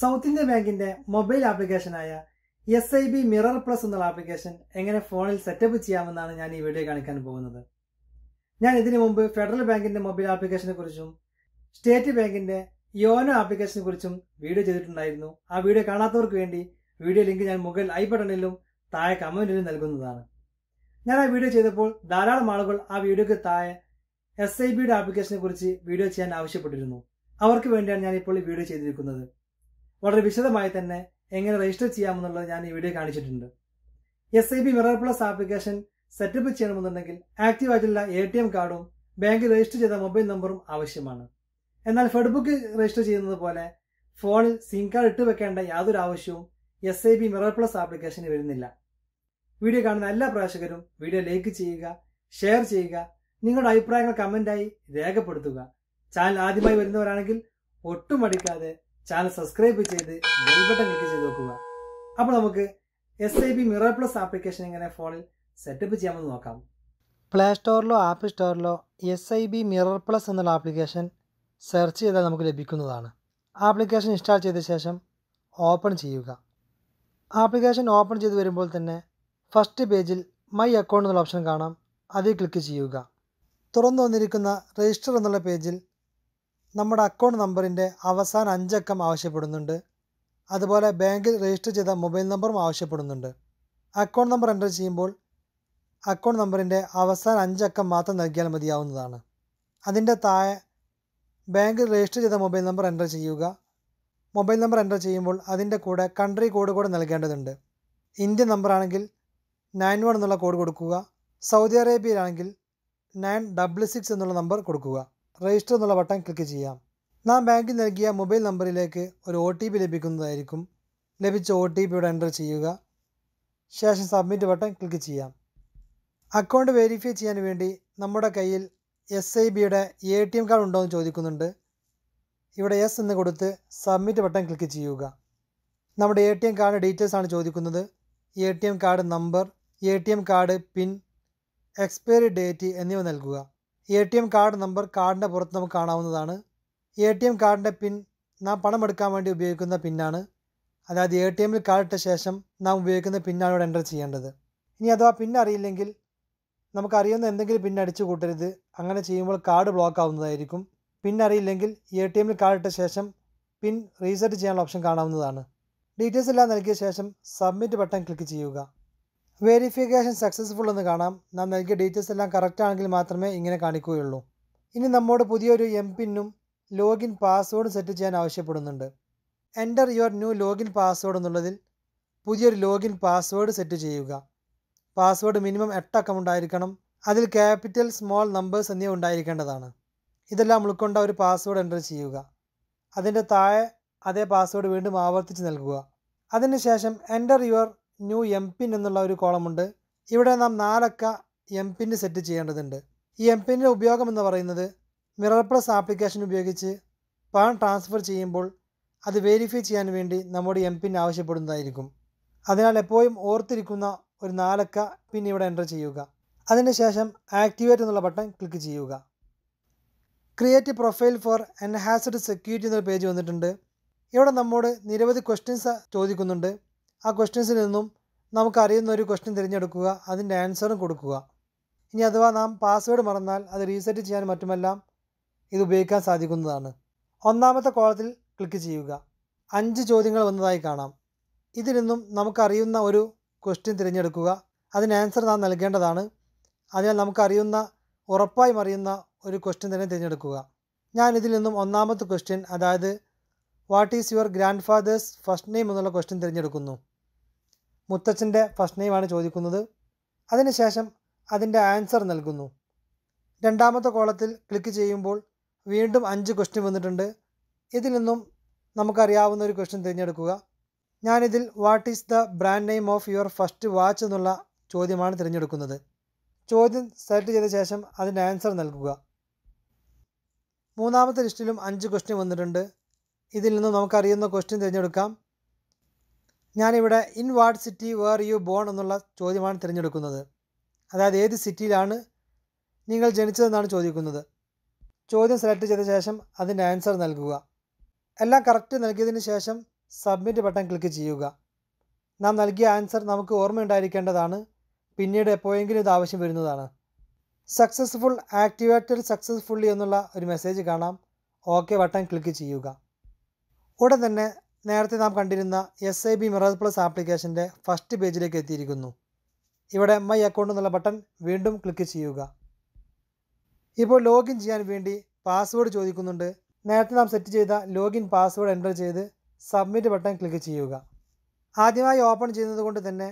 south India ബാങ്കിന്റെ mobile ആപ്ലിക്കേഷനായ S I B mirror plus എന്നുള്ള ആപ്ലിക്കേഷൻ എങ്ങനെ ഫോണിൽ സെറ്റപ്പ് ചെയ്യാമെന്നാണ് ഞാൻ ഈ വീഡിയോ കാണിക്കാൻ പോകുന്നത് ഞാൻ ഇതിനു മുമ്പ് ഫെഡറൽ ബാങ്കിന്റെ മൊബൈൽ ആപ്ലിക്കേഷനെ കുറിച്ചും സ്റ്റേറ്റ് ബാങ്കിന്റെ യോനോ ആപ്ലിക്കേഷനെ കുറിച്ചും വീഡിയോ ചെയ്തിട്ടുണ്ടായിരുന്നു ആ വീഡിയോ കാണാത്തവർക്ക് വേണ്ടി വീഡിയോ ലിങ്ക് ഞാൻ മുകളിൽ ഐ ബട്ടണിലും താഴെ കമന്റിലും നൽകുന്നതാണ് ഞാൻ ആ വീഡിയോ ചെയ്തപ്പോൾ ധാരാളം ആളുകൾ ആ വീഡിയോക്ക് താഴെ എസ് ഐ ബിയുടെ ആപ്ലിക്കേഷനെ കുറിച്ച് വീഡിയോ ചെയ്യാൻ ആവശ്യപ്പെട്ടിരുന്നു അവർക്ക് വേണ്ടിയാണ് ഞാൻ ഇപ്പോൾ ഈ വീഡിയോ ചെയ്തിരിക്കുന്നത് വളരെ വിശദമായി തന്നെ എങ്ങനെ രജിസ്റ്റർ ചെയ്യാമെന്നുള്ളത് ഞാൻ ഈ വീഡിയോ കാണിച്ചിട്ടുണ്ട് S I B mirror plus application setup ചെയ്യണമെന്നുണ്ടെങ്കിൽ ആക്റ്റീവ് ആയിട്ടുള്ള എ ടി എം കാർഡും ബാങ്കിൽ രജിസ്റ്റർ ചെയ്ത മൊബൈൽ നമ്പറും ആവശ്യമാണ് എന്നാൽ ഫെഡ്ബുക്ക് രജിസ്റ്റർ ചെയ്യുന്നത് പോലെ ഫോണിൽ സിം കാർഡ് ഇട്ട് വെക്കേണ്ട യാതൊരു ആവശ്യവും S I B mirror plus ആപ്ലിക്കേഷന് വരുന്നില്ല വീഡിയോ കാണുന്ന എല്ലാ പ്രേക്ഷകരും വീഡിയോ ലൈക്ക് ചെയ്യുക ഷെയർ ചെയ്യുക നിങ്ങളുടെ അഭിപ്രായങ്ങൾ കമൻ്റായി രേഖപ്പെടുത്തുക ചാനൽ ആദ്യമായി വരുന്നവരാണെങ്കിൽ ഒട്ടും മടിക്കാതെ ചാനൽ സബ്സ്ക്രൈബ് ചെയ്ത് ബെൽബട്ടൺ ക്ലിക്ക് ചെയ്ത് നോക്കുക അപ്പോൾ നമുക്ക് S I B mirror plus application എങ്ങനെ ഫോണിൽ സെറ്റപ്പ് ചെയ്യാമെന്ന് നോക്കാം പ്ലേ സ്റ്റോറിലോ ആപ്പ് സ്റ്റോറിലോ S I B mirror plus എന്നുള്ള ആപ്ലിക്കേഷൻ സെർച്ച് ചെയ്താൽ നമുക്ക് ലഭിക്കുന്നതാണ് ആപ്ലിക്കേഷൻ ഇൻസ്റ്റാൾ ചെയ്ത ശേഷം ഓപ്പൺ ചെയ്യുക ആപ്ലിക്കേഷൻ ഓപ്പൺ ചെയ്ത് വരുമ്പോൾ തന്നെ ഫസ്റ്റ് പേജിൽ മൈ അക്കൗണ്ട് എന്നുള്ള ഓപ്ഷൻ കാണാം അതിൽ ക്ലിക്ക് ചെയ്യുക തുറന്നു വന്നിരിക്കുന്ന രജിസ്റ്റർ എന്നുള്ള പേജിൽ നമ്മുടെ അക്കൗണ്ട് നമ്പറിൻ്റെ അവസാന അഞ്ചക്കം ആവശ്യപ്പെടുന്നുണ്ട് അതുപോലെ ബാങ്കിൽ രജിസ്റ്റർ ചെയ്ത മൊബൈൽ നമ്പറും ആവശ്യപ്പെടുന്നുണ്ട് അക്കൗണ്ട് നമ്പർ എൻ്റർ ചെയ്യുമ്പോൾ അക്കൗണ്ട് നമ്പറിൻ്റെ അവസാന അഞ്ചക്കം മാത്രം നൽകിയാൽ മതിയാവുന്നതാണ് അതിൻ്റെ താഴെ ബാങ്കിൽ രജിസ്റ്റർ ചെയ്ത മൊബൈൽ നമ്പർ എൻ്റർ ചെയ്യുക മൊബൈൽ നമ്പർ എൻ്റർ ചെയ്യുമ്പോൾ അതിൻ്റെ കൂടെ കൺട്രി കോഡ് കൂടെ നൽകേണ്ടതുണ്ട് ഇന്ത്യൻ നമ്പറാണെങ്കിൽ നയൻ വൺ എന്നുള്ള കോഡ് കൊടുക്കുക സൗദി അറേബ്യയിലാണെങ്കിൽ നയൻ ഡബിൾ സിക്സ് എന്നുള്ള നമ്പർ കൊടുക്കുക രജിസ്റ്റർ എന്നുള്ള ബട്ടൺ ക്ലിക്ക് ചെയ്യാം നാം ബാങ്കിൽ നൽകിയ മൊബൈൽ നമ്പറിലേക്ക് ഒരു ഒ ടി പി ലഭിക്കുന്നതായിരിക്കും ലഭിച്ച ഒ ടി ഇവിടെ എൻ്റർ ചെയ്യുക ശേഷം സബ്മിറ്റ് ബട്ടൺ ക്ലിക്ക് ചെയ്യാം അക്കൗണ്ട് വെരിഫൈ ചെയ്യാൻ വേണ്ടി നമ്മുടെ കയ്യിൽ എസ് ഐ ബിയുടെ എ ടി എം കാർഡ് ഉണ്ടോ എന്ന് ചോദിക്കുന്നുണ്ട് ഇവിടെ എസ് എന്ന് കൊടുത്ത് സബ്മിറ്റ് ബട്ടൺ ക്ലിക്ക് ചെയ്യുക നമ്മുടെ A T M card details ആണ് ചോദിക്കുന്നത് A T M card number A T M card pin expiry date എന്നിവ നൽകുക A T M card number കാർഡിൻ്റെ പുറത്ത് നമുക്ക് കാണാവുന്നതാണ് എ ടി എം കാർഡിൻ്റെ പിൻ നാം പണം എടുക്കാൻ വേണ്ടി ഉപയോഗിക്കുന്ന പിന്നാണ് അതായത് എ ടി എമ്മിൽ കാർഡിട്ട ശേഷം നാം ഉപയോഗിക്കുന്ന പിന്നാണ് ഇവിടെ എൻ്റർ ചെയ്യേണ്ടത് ഇനി അഥവാ പിൻ അറിയില്ലെങ്കിൽ നമുക്കറിയുന്ന എന്തെങ്കിലും പിൻ അടിച്ചു കൂട്ടരുത് അങ്ങനെ ചെയ്യുമ്പോൾ കാർഡ് ബ്ലോക്ക് ആവുന്നതായിരിക്കും പിൻ അറിയില്ലെങ്കിൽ എ ടി എമ്മിൽ കാർഡിട്ട ശേഷം പിൻ റീസെറ്റ് ചെയ്യാനുള്ള ഓപ്ഷൻ കാണാവുന്നതാണ് ഡീറ്റെയിൽസ് എല്ലാം നൽകിയ ശേഷം സബ്മിറ്റ് ബട്ടൺ ക്ലിക്ക് ചെയ്യുക വെരിഫിക്കേഷൻ സക്സസ്ഫുൾ എന്ന് കാണാം നാം നൽകിയ ഡീറ്റെയിൽസ് എല്ലാം കറക്റ്റ് ആണെങ്കിൽ മാത്രമേ ഇങ്ങനെ കാണിക്കുകയുള്ളൂ ഇനി നമ്മോട് പുതിയൊരു എം പിന്നും ലോഗിൻ പാസ്വേഡും സെറ്റ് ചെയ്യാൻ ആവശ്യപ്പെടുന്നുണ്ട് enter your new login password എന്നുള്ളതിൽ പുതിയൊരു ലോഗിൻ പാസ്വേഡ് സെറ്റ് ചെയ്യുക പാസ്വേഡ് മിനിമം എട്ട് അക്കം ഉണ്ടായിരിക്കണം അതിൽ ക്യാപിറ്റൽ സ്മോൾ നമ്പേഴ്സ് എന്നിവ ഉണ്ടായിരിക്കേണ്ടതാണ് ഇതെല്ലാം ഉൾക്കൊണ്ട ഒരു പാസ്വേഡ് എൻ്റർ ചെയ്യുക അതിൻ്റെ താഴെ അതേ പാസ്വേഡ് വീണ്ടും ആവർത്തിച്ച് നൽകുക അതിനുശേഷം enter your new M pin എന്നുള്ള ഒരു കോളമുണ്ട് ഇവിടെ നാം നാലക്ക എം പിന് സെറ്റ് ചെയ്യേണ്ടതുണ്ട് ഈ എം പിൻ്റെ ഉപയോഗം എന്ന് പറയുന്നത് മിറർ പ്ലസ് ആപ്ലിക്കേഷൻ ഉപയോഗിച്ച് പണം ട്രാൻസ്ഫർ ചെയ്യുമ്പോൾ അത് വെരിഫൈ ചെയ്യാൻ വേണ്ടി നമ്മുടെ എം പിൻ ആവശ്യപ്പെടുന്നതായിരിക്കും അതിനാൽ എപ്പോഴും ഓർത്തിരിക്കുന്ന ഒരു നാലക്ക പിൻ ഇവിടെ എൻ്റർ ചെയ്യുക അതിനുശേഷം ആക്ടിവേറ്റ് എന്നുള്ള ബട്ടൺ ക്ലിക്ക് ചെയ്യുക create profile for enhanced security എന്നൊരു പേജ് വന്നിട്ടുണ്ട് ഇവിടെ നമ്മോട് നിരവധി ക്വസ്റ്റ്യൻസ് ചോദിക്കുന്നുണ്ട് ആ ക്വസ്റ്റ്യൻസിൽ നിന്നും നമുക്കറിയുന്ന ഒരു ക്വസ്റ്റ്യൻ തിരഞ്ഞെടുക്കുക അതിൻ്റെ ആൻസറും കൊടുക്കുക ഇനി അഥവാ നാം പാസ്വേഡ് മറന്നാൽ അത് റീസെറ്റ് ചെയ്യാൻ മറ്റുമെല്ലാം ഇത് ഉപയോഗിക്കാൻ സാധിക്കുന്നതാണ് ഒന്നാമത്തെ കോളത്തിൽ ക്ലിക്ക് ചെയ്യുക അഞ്ച് ചോദ്യങ്ങൾ വന്നതായി കാണാം ഇതിൽ നിന്നും നമുക്കറിയുന്ന ഒരു ക്വസ്റ്റ്യൻ തിരഞ്ഞെടുക്കുക അതിന് ആൻസർ നാം നൽകേണ്ടതാണ് അതിനാൽ നമുക്കറിയുന്ന ഉറപ്പായും അറിയുന്ന ഒരു ക്വസ്റ്റ്യൻ തന്നെ തിരഞ്ഞെടുക്കുക ഞാൻ ഇതിൽ നിന്നും ഒന്നാമത്തെ ക്വസ്റ്റ്യൻ അതായത് what is your grandfather's first name എന്നുള്ള ക്വസ്റ്റ്യൻ തിരഞ്ഞെടുക്കുന്നു മുത്തച്ഛൻ്റെ ഫസ്റ്റ് നെയിമാണ് ചോദിക്കുന്നത് അതിനുശേഷം അതിൻ്റെ ആൻസർ നൽകുന്നു രണ്ടാമത്തെ കോളത്തിൽ ക്ലിക്ക് ചെയ്യുമ്പോൾ വീണ്ടും അഞ്ച് ക്വസ്റ്റ്യൻ വന്നിട്ടുണ്ട് ഇതിൽ നിന്നും നമുക്കറിയാവുന്ന ഒരു ക്വസ്റ്റ്യൻ തിരഞ്ഞെടുക്കുക ഞാനിതിൽ what is the brand name of your first watch എന്നുള്ള ചോദ്യമാണ് തിരഞ്ഞെടുക്കുന്നത് ചോദ്യം സെലക്ട് ചെയ്ത ശേഷം അതിൻ്റെ ആൻസർ നൽകുക മൂന്നാമത്തെ ലിസ്റ്റിലും അഞ്ച് ക്വസ്റ്റ്യൻ വന്നിട്ടുണ്ട് ഇതിൽ നിന്നും നമുക്കറിയുന്ന ക്വസ്റ്റ്യൻ തിരഞ്ഞെടുക്കാം ഞാനിവിടെ in what city where you born എന്നുള്ള ചോദ്യമാണ് തിരഞ്ഞെടുക്കുന്നത് അതായത് ഏത് സിറ്റിയിലാണ് നിങ്ങൾ ജനിച്ചതെന്നാണ് ചോദിക്കുന്നത് ചോദ്യം സെലക്ട് ചെയ്ത ശേഷം അതിൻ്റെ ആൻസർ നൽകുക എല്ലാം കറക്റ്റ് നൽകിയതിന് ശേഷം സബ്മിറ്റ് ബട്ടൺ ക്ലിക്ക് ചെയ്യുക നാം നൽകിയ ആൻസർ നമുക്ക് ഓർമ്മയുണ്ടായിരിക്കേണ്ടതാണ് പിന്നീട് എപ്പോഴെങ്കിലും ഇത് ആവശ്യം വരുന്നതാണ് സക്സസ്ഫുൾ ആക്ടിവേറ്റഡ് സക്സസ്ഫുള്ളി എന്നുള്ള ഒരു മെസ്സേജ് കാണാം ഓക്കെ ബട്ടൺ ക്ലിക്ക് ചെയ്യുക ഉടൻ തന്നെ നേരത്തെ നാം കണ്ടിരുന്ന S I B mirror plus ആപ്ലിക്കേഷൻ്റെ ഫസ്റ്റ് പേജിലേക്ക് എത്തിയിരിക്കുന്നു ഇവിടെ മൈ അക്കൗണ്ട് എന്നുള്ള ബട്ടൺ വീണ്ടും ക്ലിക്ക് ചെയ്യുക ഇപ്പോൾ ലോഗിൻ ചെയ്യാൻ വേണ്ടി പാസ്വേഡ് ചോദിക്കുന്നുണ്ട് നേരത്തെ നാം സെറ്റ് ചെയ്ത ലോഗിൻ പാസ്വേഡ് എൻ്റർ ചെയ്ത് സബ്മിറ്റ് ബട്ടൺ ക്ലിക്ക് ചെയ്യുക ആദ്യമായി ഓപ്പൺ ചെയ്യുന്നത് കൊണ്ട് തന്നെ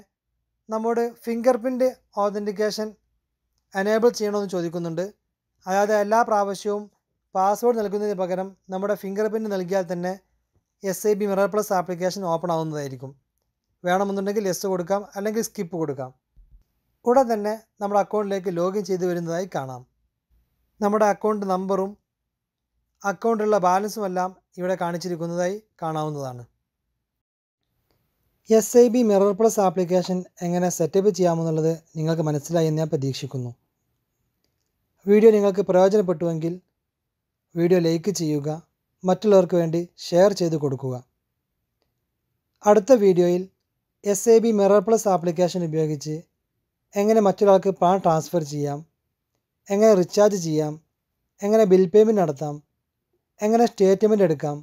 നമ്മോട് ഫിംഗർ പ്രിൻ്റ് ഓതൻറ്റിക്കേഷൻ എനേബിൾ ചെയ്യണമെന്ന് ചോദിക്കുന്നുണ്ട് അതായത് എല്ലാ പ്രാവശ്യവും പാസ്വേഡ് നൽകുന്നതിന് പകരം നമ്മുടെ ഫിംഗർ പ്രിൻറ്റ് നൽകിയാൽ തന്നെ S I B mirror plus application open ആവുന്നതായിരിക്കും വേണമെന്നുണ്ടെങ്കിൽ യെസ് കൊടുക്കാം അല്ലെങ്കിൽ സ്കിപ്പ് കൊടുക്കാം ഉടൻ തന്നെ നമ്മുടെ അക്കൗണ്ടിലേക്ക് ലോഗിൻ ചെയ്തു വരുന്നതായി കാണാം നമ്മുടെ അക്കൗണ്ട് നമ്പറും അക്കൗണ്ടിലുള്ള ബാലൻസും എല്ലാം ഇവിടെ കാണിച്ചിരിക്കുന്നതായി കാണാവുന്നതാണ് S I B mirror plus application എങ്ങനെ സെറ്റപ്പ് ചെയ്യാമെന്നുള്ളത് നിങ്ങൾക്ക് മനസ്സിലായി എന്ന് ഞാൻ പ്രതീക്ഷിക്കുന്നു വീഡിയോ നിങ്ങൾക്ക് പ്രയോജനപ്പെട്ടുവെങ്കിൽ വീഡിയോ ലൈക്ക് ചെയ്യുക മറ്റുള്ളവർക്ക് വേണ്ടി ഷെയർ ചെയ്ത് കൊടുക്കുക അടുത്ത വീഡിയോയിൽ S A B mirror plus application ഉപയോഗിച്ച് എങ്ങനെ മറ്റൊരാൾക്ക് പണം ട്രാൻസ്ഫർ ചെയ്യാം എങ്ങനെ റീചാർജ് ചെയ്യാം എങ്ങനെ ബിൽ പേയ്മെൻറ്റ് നടത്താം എങ്ങനെ സ്റ്റേറ്റ്മെൻറ്റ് എടുക്കാം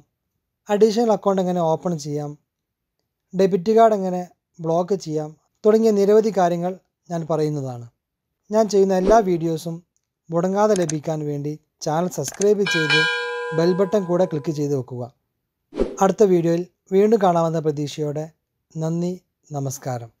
അഡീഷണൽ അക്കൗണ്ട് എങ്ങനെ ഓപ്പൺ ചെയ്യാം ഡെബിറ്റ് കാർഡ് എങ്ങനെ ബ്ലോക്ക് ചെയ്യാം തുടങ്ങിയ നിരവധി കാര്യങ്ങൾ ഞാൻ പറയുന്നതാണ് ഞാൻ ചെയ്യുന്ന എല്ലാ വീഡിയോസും മുടങ്ങാതെ ലഭിക്കാൻ വേണ്ടി ചാനൽ സബ്സ്ക്രൈബ് ചെയ്ത് ബെൽ ബട്ടൺ കൂടെ ക്ലിക്ക് ചെയ്ത് വെക്കുക അടുത്ത വീഡിയോയിൽ വീണ്ടും കാണാമെന്ന പ്രതീക്ഷയോടെ നന്ദി നമസ്കാരം